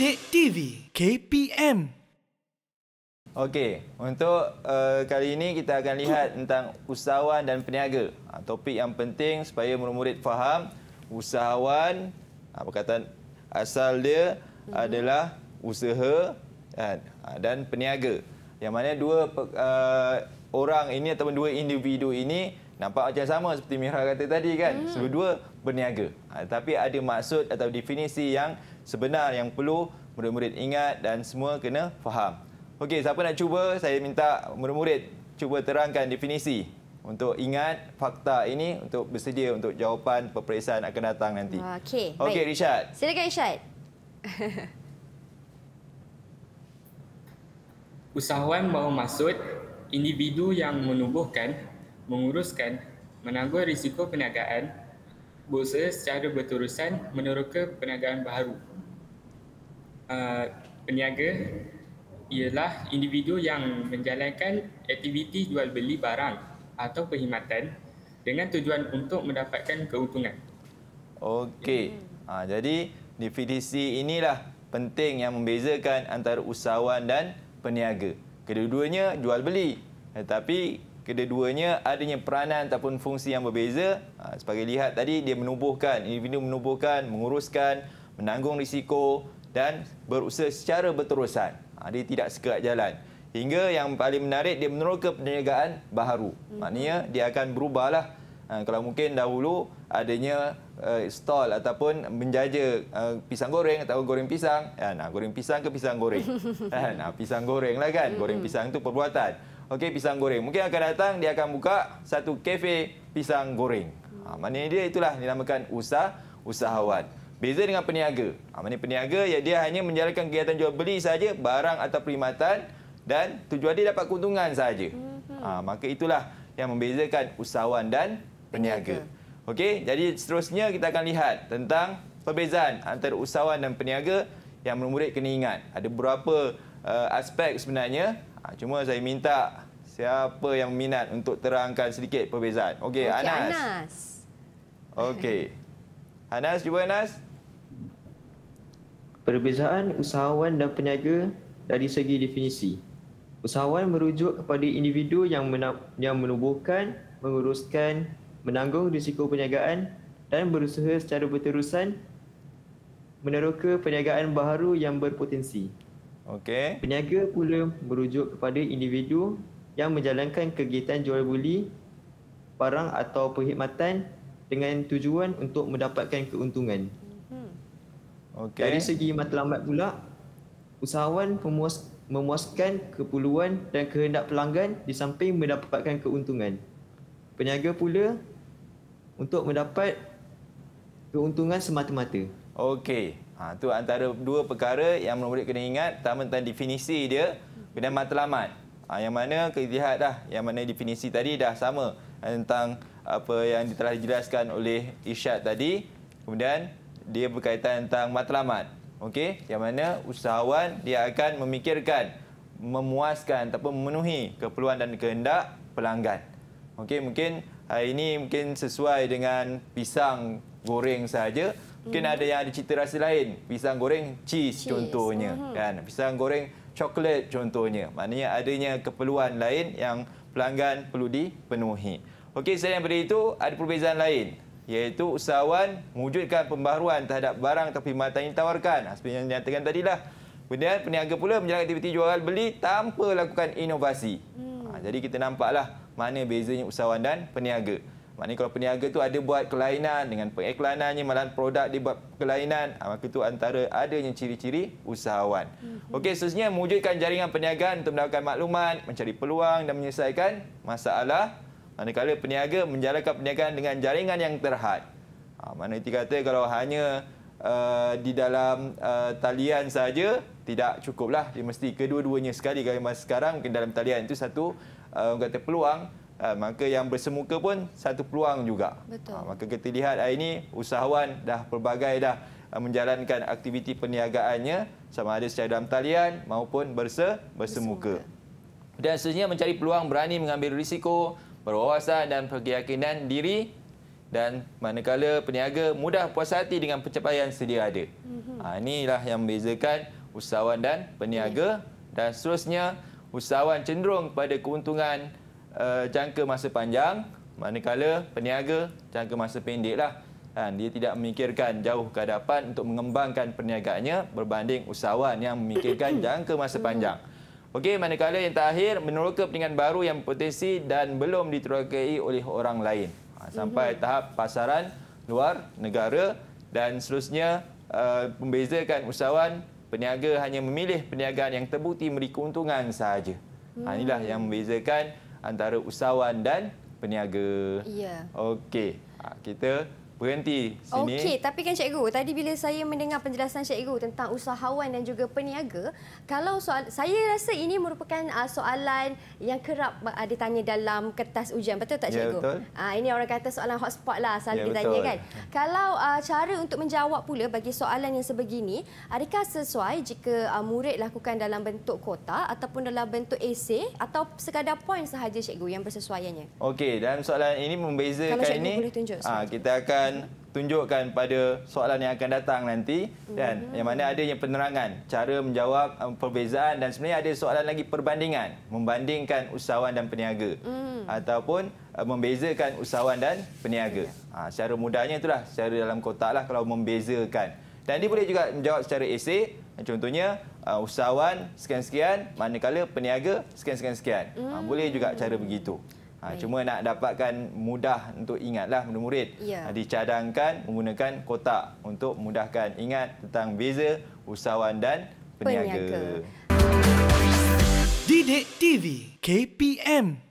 Bilik TV KPM. Okey, untuk uh, kali ini kita akan lihat tentang usahawan dan peniaga. Ah, topik yang penting supaya murid-murid faham usahawan apa ah, kata asal dia adalah usaha kan? ah, dan peniaga. Yang mana dua uh, orang ini ataupun dua individu ini nampak macam sama seperti Mira kata tadi kan. Hmm. Sebab dua berniaga. Ha, tapi ada maksud atau definisi yang sebenar yang perlu murid-murid ingat dan semua kena faham. Okey, siapa nak cuba? Saya minta murid-murid cuba terangkan definisi untuk ingat fakta ini untuk bersedia untuk jawapan peperiksaan akan datang nanti. Okey. Okey, Rishad. Silakan Rishad. Usahawan bermaksud individu yang menubuhkan menguruskan, menangguh risiko perniagaan, bursa secara berterusan meneroka perniagaan baharu. Uh, peniaga ialah individu yang menjalankan aktiviti jual beli barang atau perkhidmatan dengan tujuan untuk mendapatkan keuntungan. Okey. Ha, jadi definisi inilah penting yang membezakan antara usahawan dan peniaga. Kedua-duanya jual beli. Tetapi kedua-duanya adanya peranan ataupun fungsi yang berbeza. Ha, sebagai lihat tadi, dia menubuhkan, individu menubuhkan, menguruskan, menanggung risiko dan berusaha secara berterusan. Ha, dia tidak sekat jalan. Hingga yang paling menarik, dia meneroka perniagaan baru, hmm. Maknanya, dia akan berubahlah. Ha, kalau mungkin dahulu adanya eh, stall ataupun menjaja eh, pisang goreng atau goreng pisang. Ya, nah, goreng pisang ke pisang goreng? Eh, nah, pisang goreng lah kan. Goreng hmm. pisang itu perbuatan okey pisang goreng. Mungkin akan datang dia akan buka satu kafe pisang goreng. Ha maknanya dia itulah dinamakan usah usahawan. Beza dengan peniaga. Ha maknanya peniaga ya dia hanya menjalankan kegiatan jual beli saja barang atau perkhidmatan dan tujuan dia dapat keuntungan sahaja. Mhm. Ha maka itulah yang membezakan usahawan dan peniaga. Okey, jadi seterusnya kita akan lihat tentang perbezaan antara usahawan dan peniaga yang murid kena ingat. Ada berapa uh, aspek sebenarnya Ha, cuma saya minta siapa yang minat untuk terangkan sedikit perbezaan. Okey, okay, Anas. Anas. Okey. Anas, cuba Anas. Perbezaan usahawan dan peniaga dari segi definisi. Usahawan merujuk kepada individu yang, yang menubuhkan, menguruskan, menanggung risiko perniagaan dan berusaha secara berterusan meneroka perniagaan baru yang berpotensi. Okey. Peniaga pula merujuk kepada individu yang menjalankan kegiatan jual beli barang atau perkhidmatan dengan tujuan untuk mendapatkan keuntungan. Hmm. Okay. Dari segi matlamat pula, usahawan memuas, memuaskan keperluan dan kehendak pelanggan di samping mendapatkan keuntungan. Peniaga pula untuk mendapat keuntungan semata-mata. Okey. Ha, tu antara dua perkara yang murid kena ingat pertama tentang definisi dia dan matlamat. Ha, yang mana kita dah yang mana definisi tadi dah sama tentang apa yang telah dijelaskan oleh Isyad tadi. Kemudian dia berkaitan tentang matlamat. Okey, yang mana usahawan dia akan memikirkan memuaskan ataupun memenuhi keperluan dan kehendak pelanggan. Okey, mungkin hari ini mungkin sesuai dengan pisang goreng saja mungkin hmm. ada yang ada cita rasa lain pisang goreng cheese, cheese. contohnya uh-huh. kan pisang goreng coklat contohnya maknanya adanya keperluan lain yang pelanggan perlu dipenuhi okey selain daripada itu ada perbezaan lain iaitu usahawan mewujudkan pembaruan terhadap barang atau perkhidmatan yang ditawarkan ha, seperti yang dinyatakan tadilah kemudian peniaga pula menjalankan aktiviti jual beli tanpa lakukan inovasi hmm. ha, jadi kita nampaklah mana bezanya usahawan dan peniaga Maknanya kalau peniaga tu ada buat kelainan dengan pengiklanannya, malah produk dia buat kelainan, ah, maka itu antara adanya ciri-ciri usahawan. Mm-hmm. Okey, seterusnya mewujudkan jaringan perniagaan untuk mendapatkan maklumat, mencari peluang dan menyelesaikan masalah. Manakala peniaga menjalankan perniagaan dengan jaringan yang terhad. Ah, mana itu kata kalau hanya uh, di dalam uh, talian saja tidak cukuplah. Dia mesti kedua-duanya sekali. Kalau sekarang mungkin dalam talian itu satu uh, kata peluang Ha, maka yang bersemuka pun satu peluang juga. Betul. Ha, maka kita lihat hari ini usahawan dah pelbagai dah ha, menjalankan aktiviti perniagaannya sama ada secara dalam talian maupun berse, bersemuka. bersemuka. Dan seterusnya mencari peluang berani mengambil risiko, berwawasan dan keyakinan diri dan manakala peniaga mudah puas hati dengan pencapaian sedia ada. Mhm. Ha, inilah yang membezakan usahawan dan peniaga dan seterusnya usahawan cenderung pada keuntungan Eh, jangka masa panjang, manakala peniaga jangka masa pendeklah. Kan, dia tidak memikirkan jauh ke hadapan untuk mengembangkan perniagaannya berbanding usahawan yang memikirkan jangka masa panjang. Okey, manakala yang terakhir meneroka peningan baru yang potensi dan belum diterokai oleh orang lain. Ha, sampai mhm. tahap pasaran luar negara dan seterusnya eh, membezakan usahawan peniaga hanya memilih perniagaan yang terbukti memberi keuntungan sahaja. Ha, inilah yang hmm. membezakan antara usahawan dan peniaga. Ya. Okey, ah, kita berhenti sini. Okey, tapi kan cikgu, tadi bila saya mendengar penjelasan cikgu tentang usahawan dan juga peniaga, kalau soal saya rasa ini merupakan uh, soalan yang kerap uh, ditanya dalam kertas ujian. Betul tak ya, cikgu? Ya, betul. Uh, ini orang kata soalan hotspot lah selalu ya, ditanya kan. Kalau uh, cara untuk menjawab pula bagi soalan yang sebegini, adakah sesuai jika uh, murid lakukan dalam bentuk kota ataupun dalam bentuk esei atau sekadar poin sahaja cikgu yang bersesuaiannya? Okey, dan soalan ini membezakan kalau cikgu ini. boleh tunjuk. uh, kita akan akan tunjukkan pada soalan yang akan datang nanti dan mm -hmm. yang mana ada yang penerangan cara menjawab um, perbezaan dan sebenarnya ada soalan lagi perbandingan membandingkan usahawan dan peniaga mm. ataupun uh, membezakan usahawan dan peniaga ha, secara mudahnya itulah secara dalam kotak lah kalau membezakan dan dia boleh juga menjawab secara esei contohnya uh, usahawan sekian-sekian manakala peniaga sekian-sekian ha, mm. ha, boleh juga cara begitu Ha, cuma nak dapatkan mudah untuk ingatlah murid-murid. Ya. Ha, dicadangkan menggunakan kotak untuk mudahkan ingat tentang beza usahawan dan peniaga. peniaga. Didik TV KPM